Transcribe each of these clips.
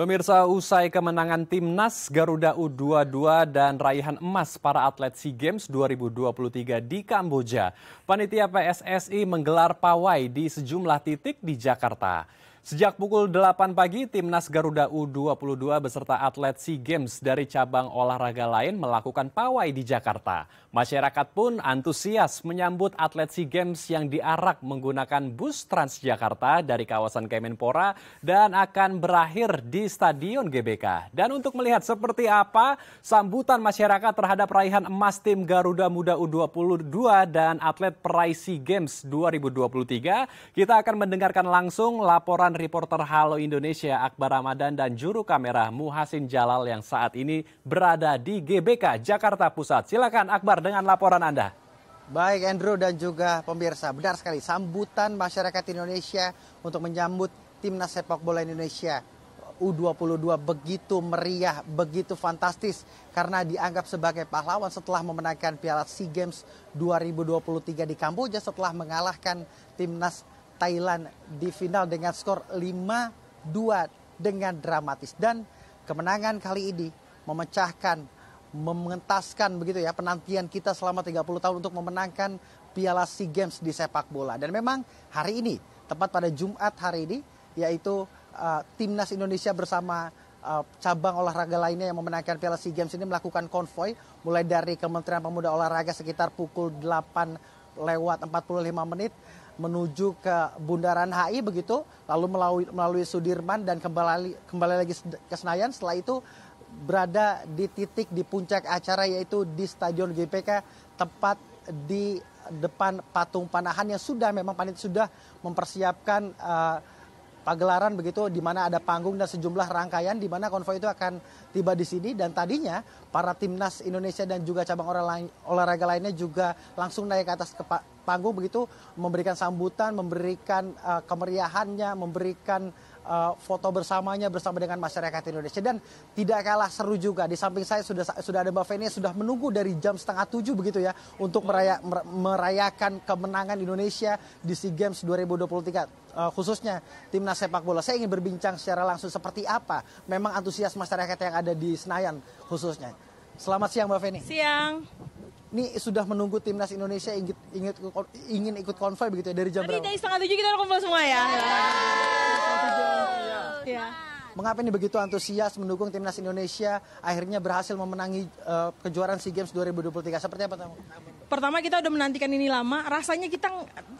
Pemirsa usai kemenangan timnas Garuda U22 dan raihan emas para atlet SEA Games 2023 di Kamboja, panitia PSSI menggelar pawai di sejumlah titik di Jakarta. Sejak pukul 8 pagi, Timnas Garuda U22 beserta atlet SEA Games dari cabang olahraga lain melakukan pawai di Jakarta. Masyarakat pun antusias menyambut atlet SEA Games yang diarak menggunakan bus Transjakarta dari kawasan Kemenpora dan akan berakhir di Stadion GBK. Dan untuk melihat seperti apa sambutan masyarakat terhadap raihan emas tim Garuda Muda U22 dan atlet peraih SEA Games 2023, kita akan mendengarkan langsung laporan peran reporter Halo Indonesia Akbar Ramadan dan juru kamera Muhasin Jalal yang saat ini berada di GBK Jakarta Pusat. Silakan Akbar dengan laporan Anda. Baik Andrew dan juga pemirsa, benar sekali sambutan masyarakat Indonesia untuk menyambut timnas sepak bola Indonesia U22 begitu meriah, begitu fantastis karena dianggap sebagai pahlawan setelah memenangkan Piala SEA Games 2023 di Kamboja setelah mengalahkan timnas Thailand di final dengan skor 5-2 dengan dramatis. Dan kemenangan kali ini memecahkan, mengentaskan begitu ya penantian kita selama 30 tahun untuk memenangkan Piala SEA Games di sepak bola. Dan memang hari ini, tepat pada Jumat hari ini, yaitu uh, Timnas Indonesia bersama uh, cabang olahraga lainnya yang memenangkan Piala SEA Games ini melakukan konvoy mulai dari Kementerian Pemuda Olahraga sekitar pukul 8 lewat 45 menit menuju ke Bundaran HI begitu, lalu melalui, melalui Sudirman dan kembali kembali lagi ke Senayan. Setelah itu berada di titik di puncak acara yaitu di Stadion GPK tepat di depan patung panahan yang sudah memang panit sudah mempersiapkan uh, pagelaran begitu di mana ada panggung dan sejumlah rangkaian di mana konvoi itu akan tiba di sini dan tadinya para timnas Indonesia dan juga cabang olahraga lainnya juga langsung naik ke atas ke, panggung begitu memberikan sambutan, memberikan uh, kemeriahannya, memberikan uh, foto bersamanya bersama dengan masyarakat Indonesia dan tidak kalah seru juga di samping saya sudah sudah ada Mbak Feni sudah menunggu dari jam setengah tujuh begitu ya untuk meraya, merayakan kemenangan Indonesia di SEA Games 2023 uh, eh, khususnya timnas sepak bola. Saya ingin berbincang secara langsung seperti apa memang antusias masyarakat yang ada di Senayan khususnya. Selamat siang Mbak Feni. Siang ini sudah menunggu timnas Indonesia ingin ingin, ingin ikut konvoy begitu ya dari jam Tadi berapa? Dari setengah tujuh kita kumpul semua ya. ya. ya. Mengapa ini begitu antusias mendukung timnas Indonesia akhirnya berhasil memenangi uh, kejuaraan SEA Games 2023? Seperti apa tamu? pertama kita udah menantikan ini lama. Rasanya kita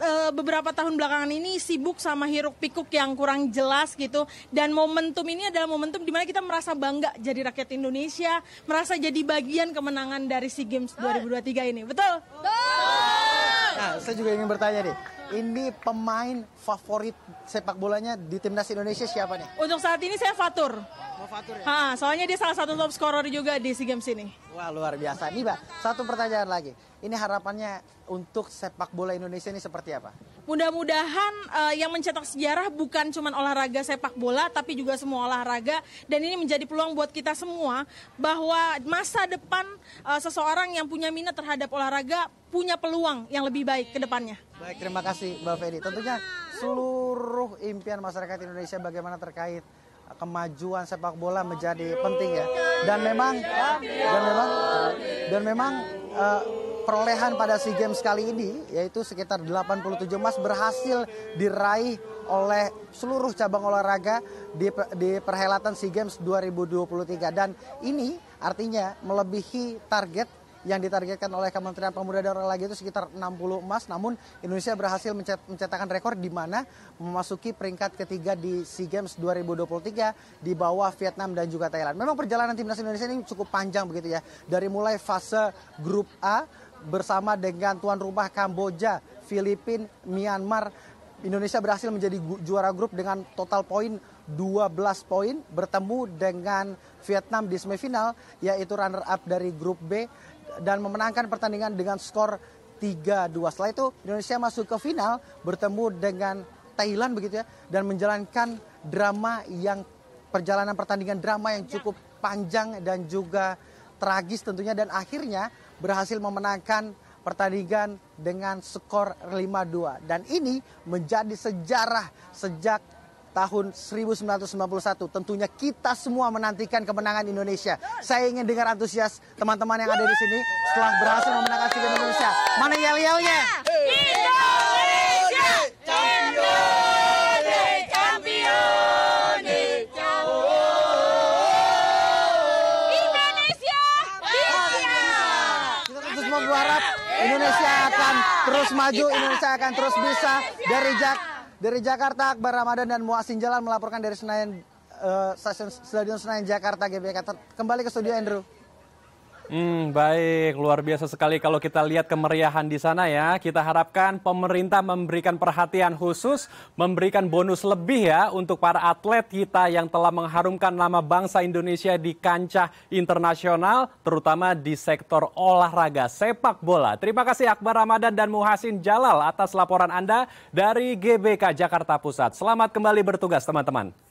e, beberapa tahun belakangan ini sibuk sama hiruk pikuk yang kurang jelas gitu. Dan momentum ini adalah momentum dimana kita merasa bangga jadi rakyat Indonesia, merasa jadi bagian kemenangan dari SEA Games 2023 ini. Betul? Betul. Nah, saya juga ingin bertanya nih ini pemain favorit sepak bolanya di timnas Indonesia siapa nih? Untuk saat ini saya Fatur. Mau oh, Fatur ya? Ha, soalnya dia salah satu top scorer juga di SEA Games ini. Wah luar biasa. Nih Mbak, satu pertanyaan lagi. Ini harapannya untuk sepak bola Indonesia ini seperti apa? Mudah-mudahan uh, yang mencetak sejarah bukan cuma olahraga sepak bola tapi juga semua olahraga dan ini menjadi peluang buat kita semua bahwa masa depan uh, seseorang yang punya minat terhadap olahraga punya peluang yang lebih baik ke depannya. Baik, terima kasih Mbak Fedi. Tentunya seluruh impian masyarakat Indonesia bagaimana terkait kemajuan sepak bola menjadi penting ya. Dan memang dan memang dan memang eh, perolehan pada SEA Games kali ini yaitu sekitar 87 emas berhasil diraih oleh seluruh cabang olahraga di, di perhelatan SEA Games 2023 dan ini artinya melebihi target yang ditargetkan oleh Kementerian Pemuda dan Olahraga itu sekitar 60 emas namun Indonesia berhasil mencet mencetakkan rekor di mana memasuki peringkat ketiga di SEA Games 2023 di bawah Vietnam dan juga Thailand. Memang perjalanan timnas Indonesia ini cukup panjang begitu ya. Dari mulai fase grup A bersama dengan tuan rumah Kamboja, Filipina, Myanmar. Indonesia berhasil menjadi juara grup dengan total poin 12 poin bertemu dengan Vietnam di semifinal yaitu runner up dari grup B dan memenangkan pertandingan dengan skor 3-2. Setelah itu Indonesia masuk ke final bertemu dengan Thailand begitu ya dan menjalankan drama yang perjalanan pertandingan drama yang cukup panjang dan juga tragis tentunya dan akhirnya berhasil memenangkan pertandingan dengan skor 5-2 dan ini menjadi sejarah sejak tahun 1991. Tentunya kita semua menantikan kemenangan Indonesia. Saya ingin dengar antusias teman-teman yang ada di sini setelah berhasil memenangkan SEA Indonesia. Mana yel-yelnya? terus maju, Indonesia akan terus bisa. Dari Jak dari Jakarta, Akbar Ramadan dan Muasin Jalan melaporkan dari Senayan uh, stasiun Stadion Senayan Jakarta GBK. kembali ke studio Andrew. Hmm, baik, luar biasa sekali kalau kita lihat kemeriahan di sana ya. Kita harapkan pemerintah memberikan perhatian khusus, memberikan bonus lebih ya untuk para atlet kita yang telah mengharumkan nama bangsa Indonesia di kancah internasional, terutama di sektor olahraga sepak bola. Terima kasih Akbar Ramadan dan Muhasin Jalal atas laporan Anda dari GBK Jakarta Pusat. Selamat kembali bertugas teman-teman.